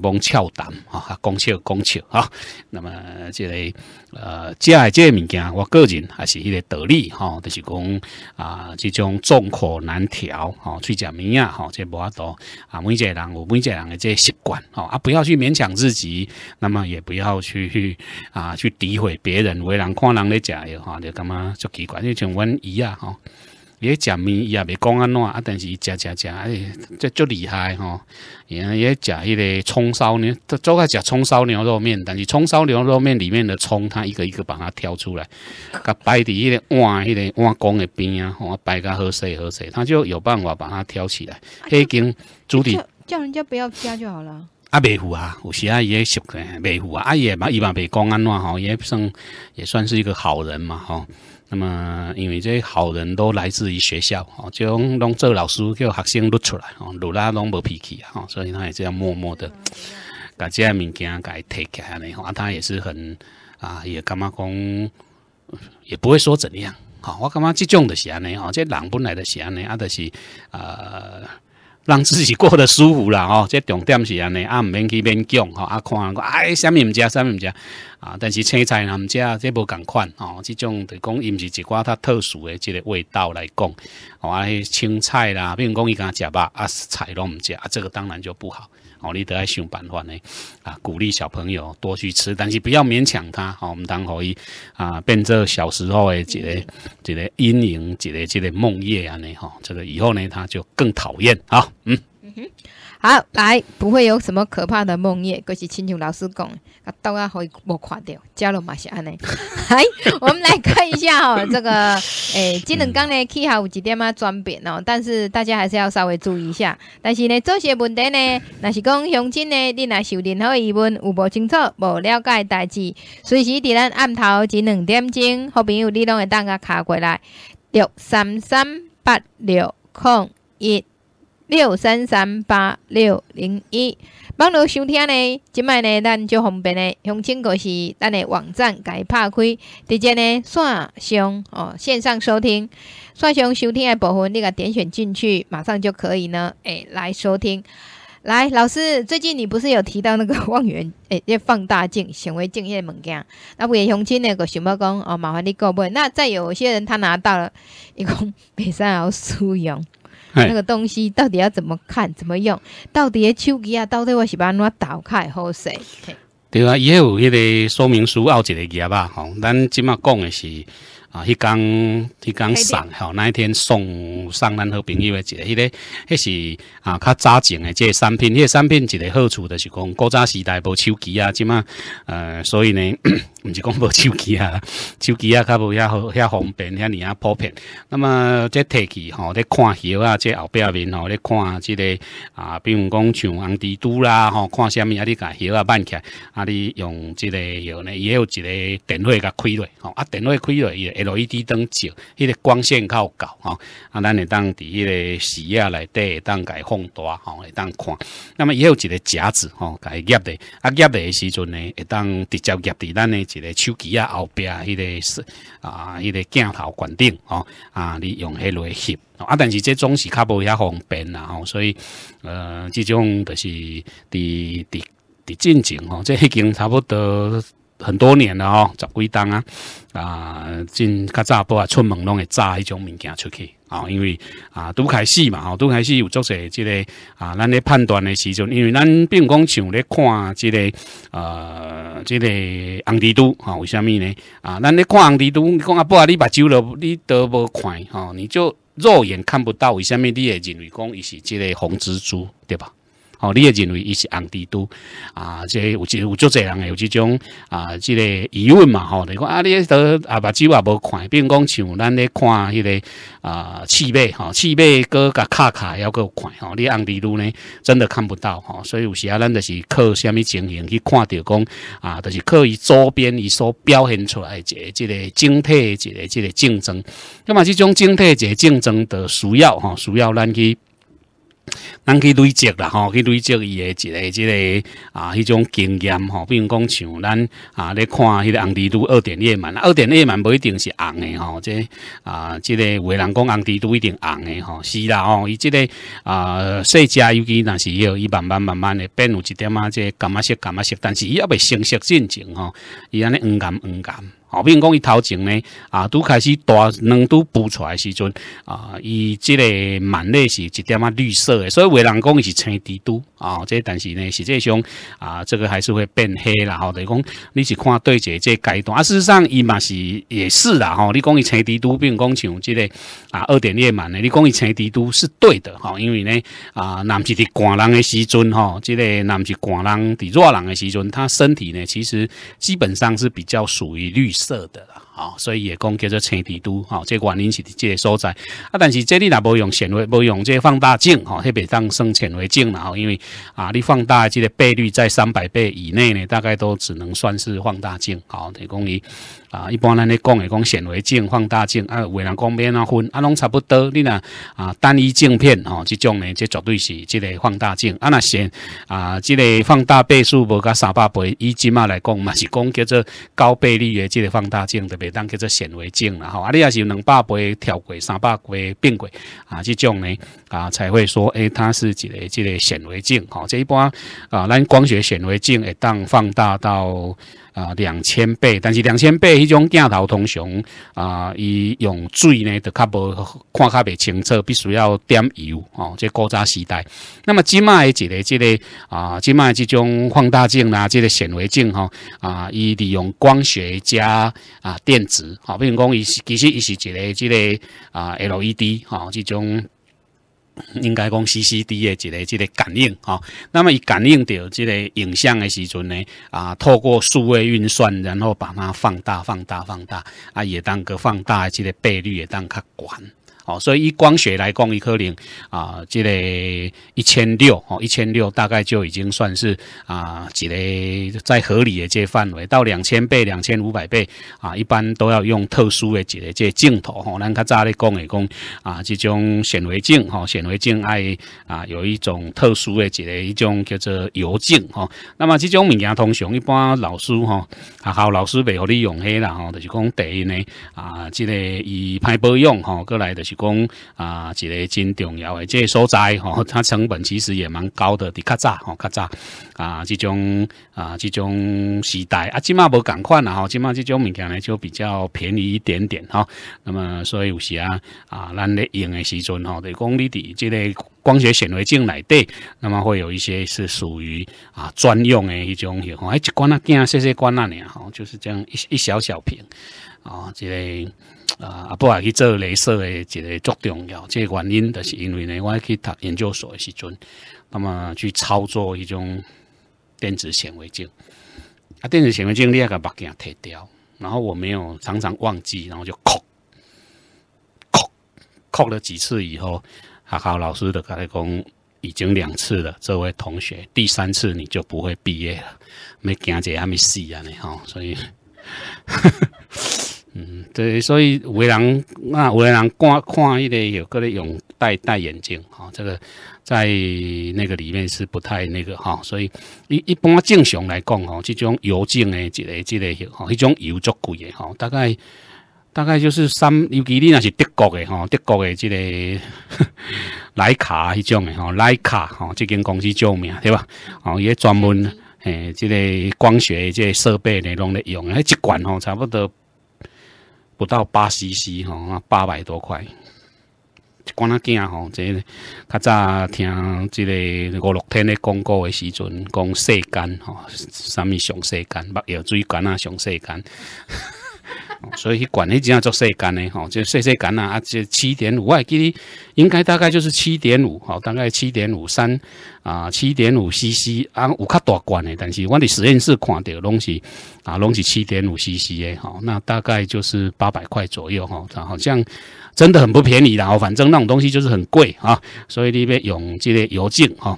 蒙俏胆啊，讲俏讲俏哈，那么这个呃，这这物件，我个人还是一个道理哈，就是讲啊，这种众口难调哈，去食物啊，哈，这无阿多啊，每一个人有每一个人的这习惯哈，啊，不要去勉强自己，那么也不要去啊，去诋毁别人，为人看人咧食的哈，就干嘛就奇怪，因为像阮以。呀伊也食面伊也袂讲安怎，啊，但是伊食食食，哎，这足厉害吼！伊也食迄个葱烧呢，都都爱食葱烧牛肉面，但是葱烧牛肉面里面的葱，他一个一个把它挑出来，甲摆伫迄个碗、迄个碗公的边啊，摆甲好势好势，他就有办法把它挑起来。迄金煮叫人家不要加就好了。啊，袂赴啊，有时伊会习惯袂赴啊，啊伊也嘛伊嘛袂讲安怎吼，伊也算也算是一个好人嘛吼。那么，因为这好人都来自于学校哦，就拢做老师叫学生录出来哦，录啦拢无脾气啊，所以他也这样默默的，把这物件给 take 起来呢。啊，他也是很啊，也干嘛讲，也不会说怎样好，我感觉这种的安尼哦，这人本来的安尼啊，就是啊。让自己过得舒服啦，吼！这重点是安尼，啊，唔免去勉强，吼！啊，看，讲哎，啥物唔食，啥物唔食啊？但是青菜，若毋食，这无共款，吼！这种就讲，伊毋是一寡它特殊的这个味道来讲，我青菜啦，比如讲伊敢食肉啊，菜拢唔食，啊，这个当然就不好。哦，你得爱想办法呢，啊，鼓励小朋友多去吃，但是不要勉强他，哦，我们当可以啊，变作小时候的这个这个阴影，这个这个梦魇啊呢，哈，这个以后呢他就更讨厌啊，嗯。嗯哼好，来不会有什么可怕的梦魇，这是亲像老师讲，到阿会无看着，加落 嘛是安尼。来，我们来看一下哦，这个 诶，今两讲呢，气候有一点啊转变哦，但是大家还是要稍微注意一下。但是呢，这些问题呢，那是讲详情呢，你若受任何疑问、有不清楚、无了解代志，随时在咱暗头只两点钟，好朋友你拢会当个敲过来六三三八六零一。六三三八六零一，网络收听呢，即卖呢咱就方便呢，相亲阁是咱的网站解拍开，直接呢线上哦，线上收听，线上收听的部分，你个点选进去，马上就可以呢，诶，来收听，来老师，最近你不是有提到那个 望远，诶，即放大镜、显微镜叶物件，那不也相亲那个想要讲哦，麻烦你个问，那再有些人他拿到了一个笔山有使用。那个东西到底要怎么看、怎么用？到底手机啊，到底我是把哪打开好势？对啊，也有迄个说明书奥一个页吧。吼，咱今麦讲的是啊，迄讲迄讲送吼，那一天送送咱好朋友一个，迄个迄是啊较早前的这产品，迄产品一个好处就是讲，古早时代无手机啊，今麦呃，所以呢。唔是讲无手机啊，手机啊较无遐好遐方便遐尔啊普遍。那么即提起吼，咧看表啊，即后壁面吼，咧看即个啊，比如讲像红蜘蛛啦，吼看啥物啊，你甲表啊办起，啊你用即个表呢，也有一个电话甲开落，吼啊电话开落，伊 LED 灯照迄个光线较高，吼啊咱会当伫迄个视野内底当伊放大，吼会当看。那么也有一个夹子吼，伊夹的，啊夹的时阵呢，会当直接夹伫咱的。一个手机啊，后边迄个啊，一个镜头管定哦，啊，你用迄类翕啊，但是这种是较无遐方便啦吼，所以呃，这种就是伫伫伫进前哦，这已经差不多很多年了哦，十几单啊啊，进较早不啊，出门拢会炸一种物件出去。啊，因为啊，拄开始嘛，吼，拄开始有做些，即个啊，咱咧判断的时阵，因为咱并讲像咧看即个，呃，即个红蜘蛛，哈，为什么呢？啊，咱咧看红蜘蛛，讲啊不啊，你把酒了，你都无看，哈，你就肉眼看不到，为什么你也认为讲伊是即个红蜘蛛，对吧？哦，你也认为伊是红蜘都啊，即有有足侪人有这种啊，即个疑问嘛吼？你看啊，你都啊目睭也无看，变讲像咱咧看迄个啊，刺猬吼，汽配个个卡卡要够看，吼，你红蜘都呢真的看不到吼，所以有时啊，咱就是靠虾物情形去看到讲啊，就是靠伊周边伊所表现出来一个即个整体一个即个竞争，那么这种整体一个竞争的需要吼，需要咱去。咱去累积啦，吼，去累积伊的一个、一个啊，迄种经验吼，比如讲像咱啊，咧看迄个红地蛛二点一嘛，二点一嘛不一定是红的吼，这啊，即个有人讲红地蛛一定红的吼，是啦吼，伊即个啊，细只尤其但是要伊慢慢慢慢的变有一点啊，这感觉色感觉色，但是伊也未成熟进程吼，伊安尼黄甘黄甘。比如讲伊头前呢啊，拄开始大能拄补出来时阵啊，伊即个满内是一点啊绿色的，所以伟人讲伊是青帝都啊，即但是呢实际上啊这个还是会变黑啦吼，就是讲你是看对这这阶段，啊事实上伊嘛是也是啦吼，你讲伊青帝都如讲像即个啊二点六满的，你讲伊青帝都是对的哈，因为呢啊，男是伫寒人的时阵吼，即个男是寒人的热人的时阵，他身体呢其实基本上是比较属于绿色。色的啦，啊，所以也讲叫做青帝都，哈，这原因是这个所在，啊，但是这里也无用显微，无用这放大镜，哈，特别当生显微镜啦，哦，因为啊，你放大这个倍率在三百倍以内呢，大概都只能算是放大镜，好，供于。啊，一般咱咧讲诶，讲显微镜、放大镜，啊，为人讲免啊分啊拢差不多。你呐，啊单一镜片吼，这种呢，这绝对是即个放大镜。啊，那显啊，即个放大倍数无甲三百倍，以即马来讲嘛，是讲叫做高倍率诶，即个放大镜特别当叫做显微镜啦。吼，啊你要是两百倍、跳过三百倍变过，啊这种呢，啊才会说，诶，它是一个即个显微镜。吼，这一般啊，咱光学显微镜会当放大到。啊，两千倍，但是两千倍迄种镜头通常啊，伊用水呢，就较无看较袂清楚，必须要点油哦，即古早时代。那么今卖一个即个啊，今卖即种放大镜啦，即个显微镜哈啊，伊利用光学加啊电子，好，比如讲伊其实伊是一个即个啊 LED 哈，即种。应该讲 CCD 的一个、这个感应啊，那么感应到这个影像的时阵呢，啊，透过数位运算，然后把它放大、放大、放大，啊，也当个放大，这个倍率也当它管。哦，所以以光学来讲，一颗零啊，即个一千六哦，一千六大概就已经算是啊，一个在合理的这范围。到两千倍、两千五百倍啊，一般都要用特殊的一个这镜头吼。咱较早咧讲的讲啊，这种显微镜吼，显微镜爱啊有一种特殊的一个一种叫做油镜哈。那么这种物件通常一般老师哈，学校老师袂互你用黑啦吼，就是讲第一呢啊，即个以歹保养吼，过来就是。讲啊，一个真重要诶，即所在吼，它成本其实也蛮高的，滴较早吼较早啊，这种啊，这种时代啊，即码无咁快啦吼，即码这种物件呢就比较便宜一点点吼。那么所以有时啊啊，咱咧用诶时阵吼，得讲你伫即个光学显微镜内底，那么会有一些是属于啊专用诶一种，哎，一罐啊，镜，细细管啊，你啊吼，就是这样一一小小瓶啊，即个。啊，阿波啊去做镭射的，一个足重要。这原因就是因为呢，我去读研究所的时阵，那么去操作一种电子显微镜。啊，电子显微镜，你要个目镜摕掉，然后我没有常常忘记，然后就哭，哭，哭了几次以后，学好老师的开工已经两次了。这位同学第三次你就不会毕业了，没惊着还没死啊，你哈，所以。嗯，对，所以有的人那的人看看一个有个类用戴戴眼镜哈，这个在那个里面是不太那个哈，所以一一般正常来讲哈，这种油镜的这类这类哈，一种油足贵的哈，大概大概就是三，尤其你那是德国的哈，德国的这个徕卡迄种的哈，徕卡哈，这间公司著名对吧？哦，也专门诶，这个光学这设备呢，容咧用，一罐吼差不多。不到八 CC 吼，八百多块。一罐仔羹吼，这较早听这个五六天的广告的时阵，讲细干吼，什么上细干，目药水干啊，上细干。所以管，伊只要做细干的，哈，就细细干啊，这七点五，我还记得，应该大概就是七点五，哈，大概七点五三啊，七点五 CC，啊，有较大管的，但是我的实验室看到拢是啊，拢是七点五 CC 的，哈，那大概就是八百块左右，它好像真的很不便宜啦，哦。反正那种东西就是很贵啊，所以你边用这个油镜，哈，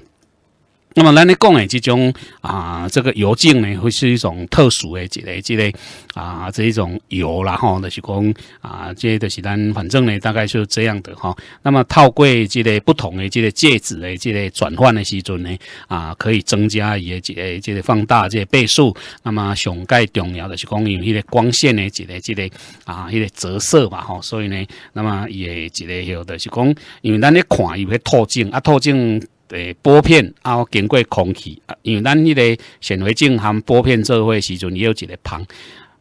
那么咱咧讲诶，这种啊，这个油镜呢，会是一种特殊诶一类一类啊，这一种油然后就是讲啊，这个是咱反正呢，大概是这样的哈。那么套柜这类不同诶这类介质诶这类转换诶时阵呢，啊，可以增加一个这类放大这个倍数。那么上盖重要的是讲有迄个光线诶一类这类啊，迄个折射嘛吼，所以呢，那么也一类有的是讲因为咱咧看有迄透镜啊，透镜。对玻片，然后经过空气，因为咱迄个显微镜含玻片做伙时阵，也有一个棚，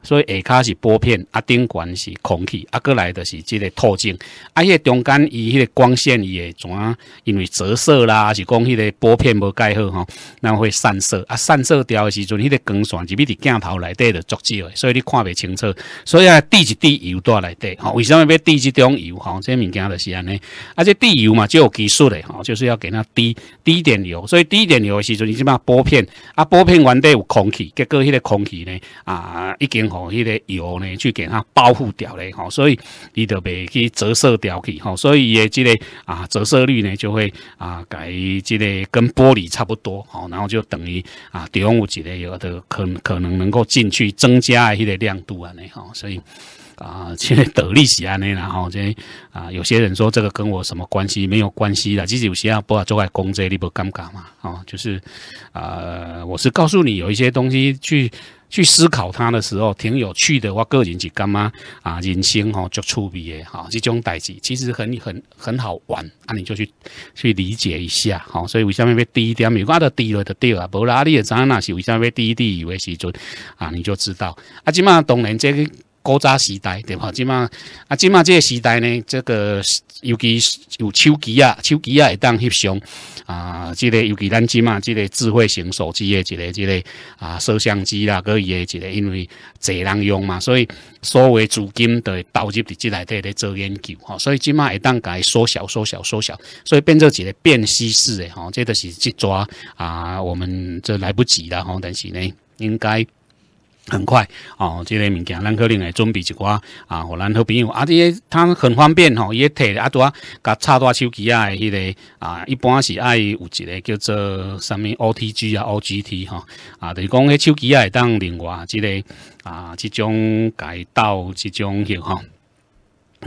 所以下卡是玻片，啊顶管是空气，啊过来的是这个透镜，啊，迄中间伊迄个光线伊会怎啊？因为折射啦，是讲迄个玻片无盖好吼，那会散射，啊散射掉的时阵，迄个光线就比伫镜头来得的足焦，所以你看袂清楚。所以啊，滴一滴油多来得，好，为什么要滴级种油？哈，这物件就是安尼。啊这滴油嘛，就有技术嘞，哈，就是要给它滴滴点油。所以滴点油的时阵，什么玻片，啊，玻片原底有空气，结果迄个空气呢，啊，已经。哦，迄个油呢，去给它保护掉嘞，吼，所以伊就未去折射掉去，吼，所以伊的这个啊折射率呢，就会啊改，这个跟玻璃差不多，好，然后就等于啊，低温物质个有的可可能能够进去增加迄个亮度啊，呢，好，所以啊，个得利息啊，尼然后这啊，有些人说这个跟我什么关系没有关系啦，其实有些啊，不做爱工作你不尴尬嘛，哦，就是啊，我是告诉你有一些东西去。去思考它的时候，挺有趣的。我个人是感觉啊，人生吼足趣味的哈，这种代志其实很很很好玩啊。你就去去理解一下哈，所以为什么要低点？如果的低了就对啊，无然你也涨那是为什么要低低？以为时准啊，你就知道啊。即马当然这个。古早时代对吧？即嘛啊，即嘛即个时代呢？这个尤其有手机啊，手机啊会当翕相啊，即个尤其咱即嘛即个智慧型手机的即个即个啊摄像机啦，可以的即个因为侪人用嘛，所以所有资金都会投入伫即内底咧做研究吼，所以即嘛会当改缩小、缩小、缩小，所以变做一个便稀式的吼，即都是即抓啊，我们就来不及啦吼，但是呢，应该。很快哦，这个物件咱可能会准备一寡啊，互咱好朋友啊，这些它很方便吼，伊一摕啊多，甲插多手机啊，迄个啊一般是爱有一个叫做什物 OTG 啊 OGT 哈啊，就是讲迄手机啊会当另外之个啊，这种改到这种吼，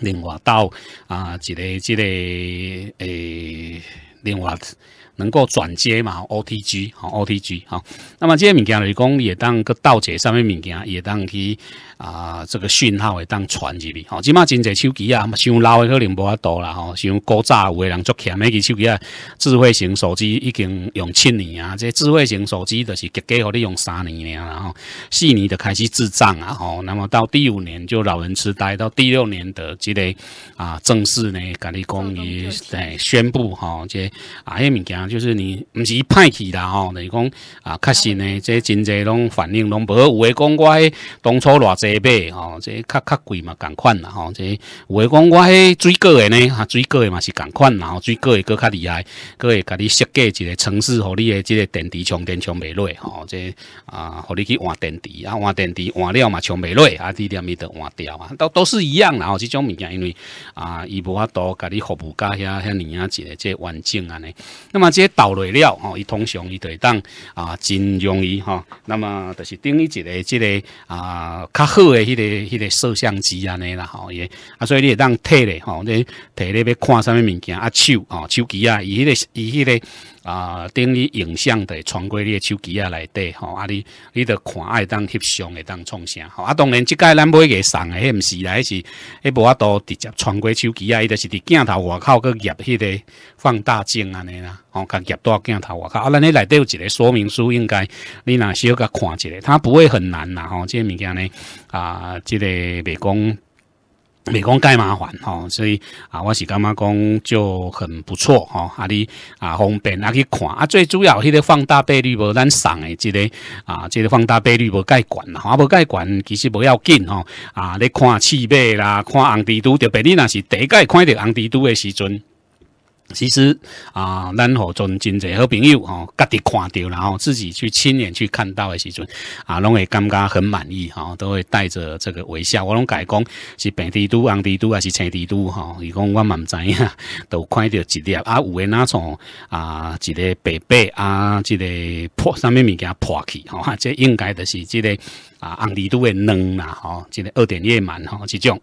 另外到啊，一个、一个诶，另外。能够转接嘛，OTG 好，OTG 好。那么这些物件，来讲也当个盗窃上面物件，也当去。啊，这个讯号会当传入去，吼，即马真侪手机啊，像老的可能无法度啦，吼，像古早有的人做欠美个手机啊，智慧型手机已经用七年啊，这智慧型手机就是给给你用三年啊，然后四年就开始智障啊，吼，那么到第五年就老人痴呆，到第六年的即个啊正式呢，甲你讲伊诶宣布吼，即啊迄物件就是你毋是派去啦，吼，等于讲啊确实呢，即真侪拢反映拢无，有诶讲我当初偌济。设备吼，这较较贵嘛，同款啦吼，这我讲我迄水果的呢，哈，水果的嘛是同款啦吼，水果的搁较厉害，搁会甲你设计一个城市和你的即个电池充电充美落吼，即啊，和你去换电池啊，换电池换了嘛，充美落啊，你点点的换掉啊，都都是一样啦吼，这种物件因为啊，伊无法度甲你服务加遐遐尼啊，即即完整安尼。那么这些导蕊了吼，伊通常伊会当啊真容易吼，那么就是定义一个即个啊较。好，迄个、迄个摄像机安尼啦吼也，啊，所以你会当摕咧吼，你摕咧要看啥物物件啊，手吼手机啊，伊迄个、伊迄个。啊，等于影像的，穿过你手机啊内底吼，啊你，你著看会当翕相会当创啥？吼，啊，当然，即届咱买个上的迄毋是啦，是迄部啊都直接传过手机啊，伊著是伫镜头外口个入迄个放大镜安尼啦，吼，甲夹多镜头外口啊，咱迄内底有一个说明书，应该你若小甲看一下，它不会很难啦，吼，即物件呢，啊，即个袂讲。美工介麻烦吼，所以啊，我是感觉讲就很不错吼，啊你啊方便啊去看啊，最主要迄个放大倍率无咱上诶，即个啊即个放大倍率无介悬，无介悬其实无要紧吼，啊，你看气味啦，看红地图，特别你若是第一界看到红地图诶时阵。其实啊，咱吼，种真侪好朋友吼，家己看到然后自己去亲眼去看到的时阵啊，拢会感觉很满意吼，都会带着这个微笑。我拢家讲是白地都、红地都还是青地都吼，伊讲我嘛毋知影，都看到一粒啊，有诶那种啊，一个白白啊，一个破啥物物件破去吼，这应该就是即个啊红地都诶卵啦吼，即个二点夜螨吼即种。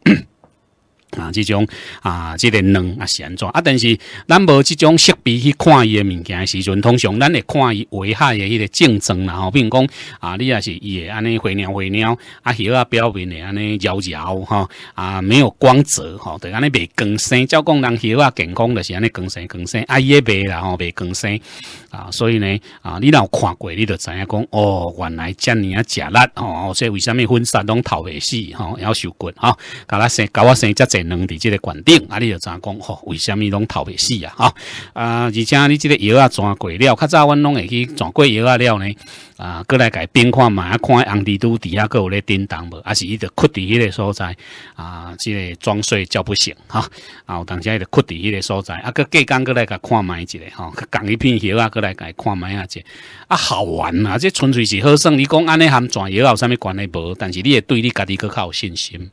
啊，这种啊，这个能啊安怎啊，但是咱无这种设备去看伊的物件时阵，通常咱会看伊危害的迄个症状啦吼，比如讲啊，你也是伊会安尼灰鸟灰鸟啊，鱼啊表面的安尼焦焦哈啊，没有光泽哈，得安尼袂更新，照讲人肉啊健康就是安尼更新更新啊，伊也袂啦吼，袂更新啊，所以呢啊，你若有看过，你就知影讲哦，原来这样啊，假力哦，所以为啥物婚纱拢头会死吼，要受骨吼，甲啦生甲我生只只。能伫这个馆顶，啊，你就怎讲吼？为什么拢逃未死啊？哈啊！而且你这个药啊，全过料，较早阮拢会去全过药啊料呢？啊，过来改边看嘛，啊，看红地都底下各有咧叮当无，啊，是伊个困伫迄个所在啊，即个装睡叫不醒哈。啊，有当时伊得困伫迄个所在，啊，过隔工过来甲看卖一下吼，讲一片药啊，过来甲看卖一下，啊，好玩啊！这纯粹是好耍。你讲安尼含全药有啥物关系无？但是你也对你家己个较有信心。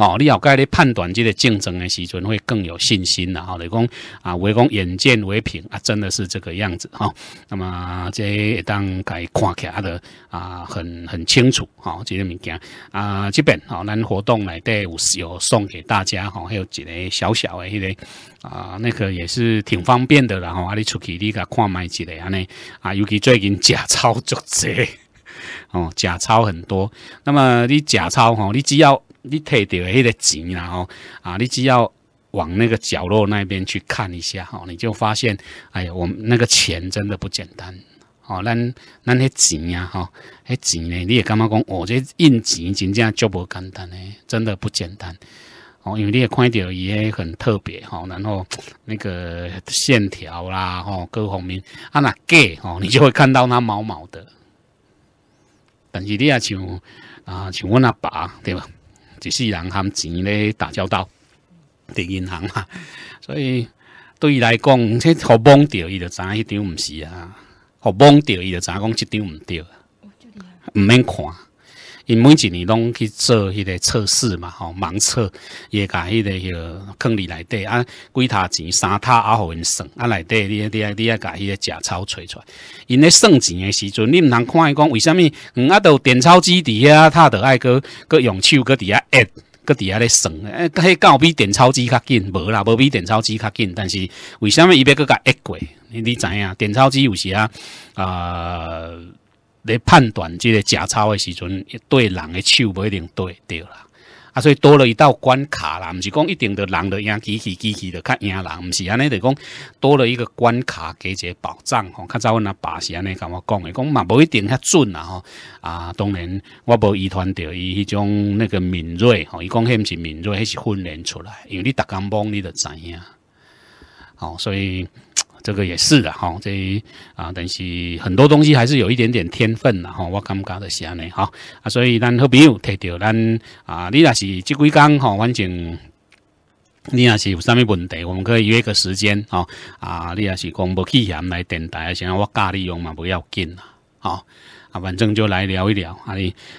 哦，你要该咧判断这个竞争的时阵会更有信心了哈。你讲啊，唯讲眼见为凭啊，真的是这个样子哈。那么这一当该看起，来的啊很很清楚哈，这些物件啊，这边哦，咱活动内底有有送给大家哈，还有一个小小的那个啊，那个也是挺方便的啦啊，你出去你个看买一个安尼啊，尤其最近假钞足多哦，假钞很多。那么你假钞哈，你只要你摕到迄个钱然吼啊！你只要往那个角落那边去看一下，吼，你就发现，哎呀，我们那个钱真的不简单，哦。咱咱迄钱啊，吼，迄钱呢，你也感觉讲，我这印钱真正足无简单呢，真的不简单，哦，因为你也看到伊迄很特别，哈，然后那个线条啦，哈，各方面啊，那计，哈，你就会看到那毛毛的，但是你也像啊，像我阿爸，对吧？一世人含钱咧打交道，伫银行嘛，所以对伊来讲，这好蒙掉，伊就知迄张唔是啊，好蒙掉，伊就知讲即张唔掉啊，唔免看。因每一年拢去做迄个测试嘛，吼盲测，也甲迄个许坑里内底啊，几沓钱三沓啊互因算，啊内底你啊你啊你啊甲迄个假钞揣出来。因咧算钱的时阵，你毋通看伊讲为啥米，嗯，啊，都点钞机伫啊，他都爱个个用手个底下按，个底下咧算，诶。迄个较比点钞机较紧，无啦，无比点钞机较紧，但是为啥咪伊要个甲按过？你知影点钞机有时啊，啊。来判断这个假草的时阵，对人的手不一定对对啦，啊，所以多了一道关卡啦，不是讲一定对人就赢机器机器就较赢人，不是，安尼就讲多了一个关卡给个保障吼，较早阮阿爸是安尼甲我讲的，讲嘛无一定较准啦吼，啊，当然我无遗传到伊迄种那个敏锐吼，伊讲迄毋是敏锐，迄是训练出来，因为你逐工棒你就知影，哦，所以。这个也是的哈，这啊，但是很多东西还是有一点点天分的哈，我感觉的安尼哈啊，所以咱好朋友提到咱啊，你也是即几天，哈，反正你也是有啥物问题，我们可以约个时间哈啊，你也是讲无去闲来电台，想要我教你用嘛不要紧啦，好。啊，反正就来聊一聊，啊，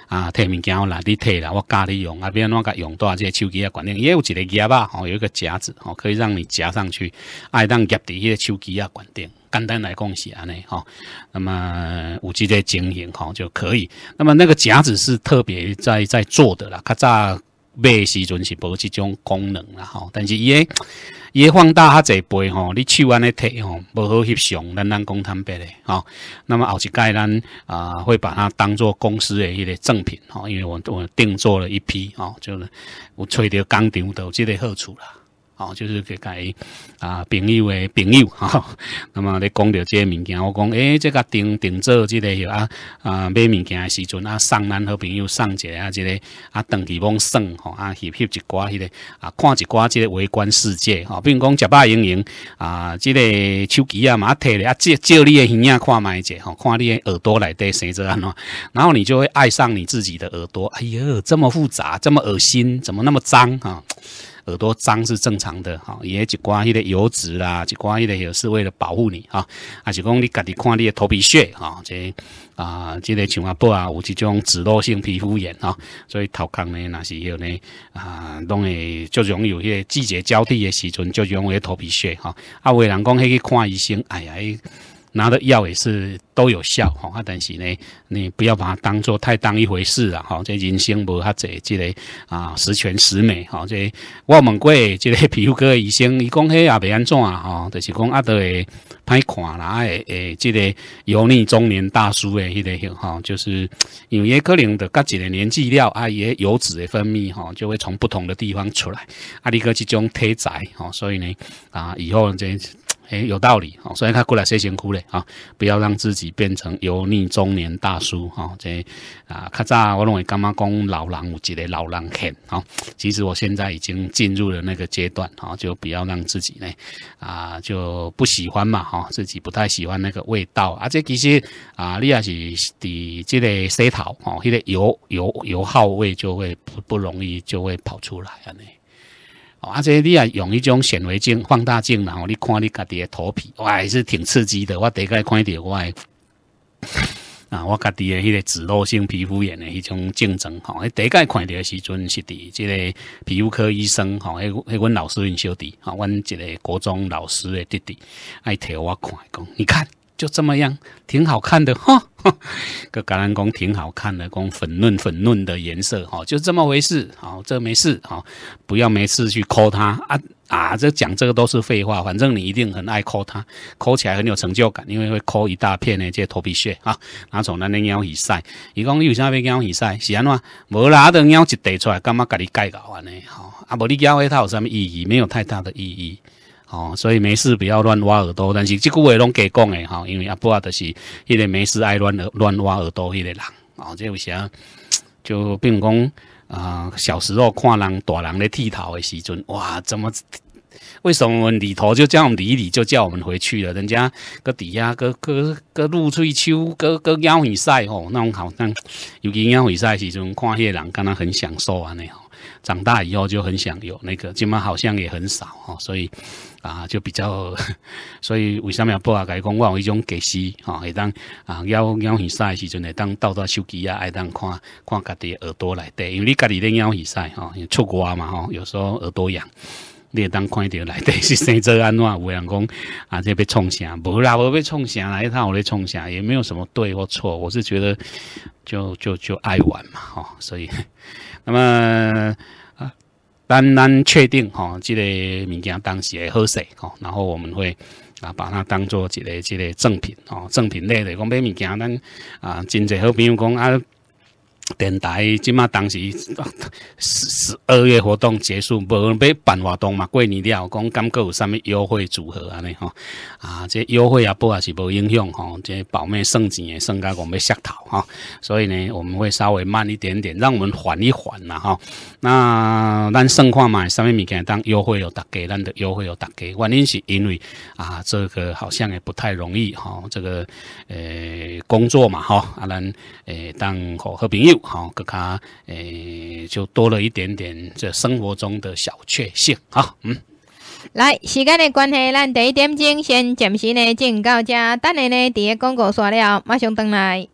啊，退物件我拿去退了，我教你用，啊，不要哪个用多啊，这个手机啊，关键也有一个夹吧，哦，有一个夹子，哦，可以让你夹上去，爱当夹迄个手机啊，关键。简单来讲是安尼，哈，那么有这个经营哈，就可以。那么那个夹子是特别在在做的啦，它在买时阵是无这种功能啦，哈，但是也。也放大较侪倍吼，你手安尼摕吼，无好翕相，咱咱讲坦白咧吼。那么后一届咱啊，会把它当做公司的一个赠品吼，因为我我定做了一批吼，就是我揣到工厂头这个好处啦。哦，就是给改啊朋友诶，朋友哈，那么你讲着这些物件，我讲诶，这个订订做之类啊啊买物件诶时阵啊，送咱好朋友送个啊，这个啊，当起往送吼啊，翕翕一寡迄个啊，看一寡这个微观世界哈，并讲食巴眼睛啊，这个手机啊嘛，摕咧啊，照照你诶耳啊看卖者吼，看你诶耳朵内底生着安怎，然后你就会爱上你自己的耳朵。哎呦，这么复杂，这么恶心，怎么那么脏啊？耳朵脏是正常的，哈，也一刮迄个油脂啦，一刮迄个也是为了保护你哈，啊，是讲你家己看你的头皮屑，哈，这啊，即个像阿伯啊，有这种脂漏性皮肤炎哈，所以头壳呢，那是有呢，啊，拢会就易有些季节交替的时阵就容易头皮屑哈，啊，有人讲去看医生，哎呀。拿的药也是都有效哈，但是呢，你不要把它当做太当一回事啊哈。这人生无哈这之个啊十全十美哈，这我问过这皮肤科的医生，伊讲嘿也未安怎啊哈，就是讲阿会歹看啦诶诶，这个油腻中年大叔诶，迄个很就是因为可能的他几个年纪了啊，也油脂的分泌哈，就会从不同的地方出来，啊，你个这种体态哈，所以呢啊以后这。哎，有道理哈，所以他过来先先哭嘞啊，不要让自己变成油腻中年大叔哈。这啊，他咋我认为干妈公老狼有几个老狼看哈。其实我现在已经进入了那个阶段哈，就不要让自己呢啊就不喜欢嘛哈，自己不太喜欢那个味道。而且其实啊，你也是滴这个洗头哦，那个油油油耗味就会不不容易就会跑出来啊呢。而且你也用一种显微镜、放大镜，然后你看你家己的头皮，哇，还是挺刺激的。我第个看的，我啊，我家己的迄个脂漏性皮肤炎的迄种症状，吼，第个看的时阵是伫即个皮肤科医生，吼，迄迄阮老师，因小弟，啊，我一个国中老师的弟弟，爱摕我看，讲你看。就这么样，挺好看的哈。个橄榄工挺好看的，工粉嫩粉嫩的颜色哈，就这么回事。好，这没事好，不要没事去抠它啊啊！这讲这个都是废话，反正你一定很爱抠它，抠起来很有成就感，因为会抠一大片的这些头皮屑啊。拿从那的猫比塞。伊讲你有啥要猫比塞？是安怎？无啦，阿等猫一掉出来，干嘛给你解构呢？尼？哈，啊，无你搞这套有什么意义？没有太大的意义。哦，所以没事不要乱挖耳朵，但是这句话拢给讲诶哈，因为阿伯就是一个没事爱乱耳乱挖耳朵迄个人哦，这为啥？就比如讲啊，小时候看人大人咧剃头诶时阵，哇，怎么为什么里头就我们理理就叫我们回去了？人家搁底下搁搁搁露喙手，搁搁仰耳塞吼，那种好像尤其仰耳塞时阵，看迄人敢那很享受啊，那。长大以后就很想有那个，今妈好像也很少哈，所以啊，就比较，所以为什么不啊？改讲我有一种格式哈，会当啊，要养耳塞时阵会当倒转手机啊，爱当看看家己耳朵来对，因为你家己的要耳塞哈，出国嘛哈，有时候耳朵痒，你也当看一点来得是生者安乐，有人讲啊，这被创啥，不啦，我被创啥，来一套我来创啥，也没有什么对或错，我是觉得就就就爱玩嘛哈，所以。那么啊，单单确定吼，这个物件当时会好适吼，然后我们会啊把它当做一个这个赠品哦，赠品类的，讲买物件，咱啊真侪好，比如讲啊。电台即马当时十二月活动结束，无要办活动嘛？过年了，讲感觉有啥物优惠组合安尼吼啊，这优惠啊不也是无影响吼？这保咩省钱？商家讲要削头哈，所以呢，我们会稍微慢一点点，让我们缓一缓啦哈。那咱算看嘛，啥物物件当优惠有打给，咱的优惠有打给。原因是因为啊，这个好像也不太容易哈，这个诶工作嘛哈，啊咱诶当和平。好，佮佮诶，就多了一点点，这生活中的小确幸啊。嗯，来，时间的关系，咱等一点钟先暂时呢进到这，等下呢，第一广告刷了，马上回来。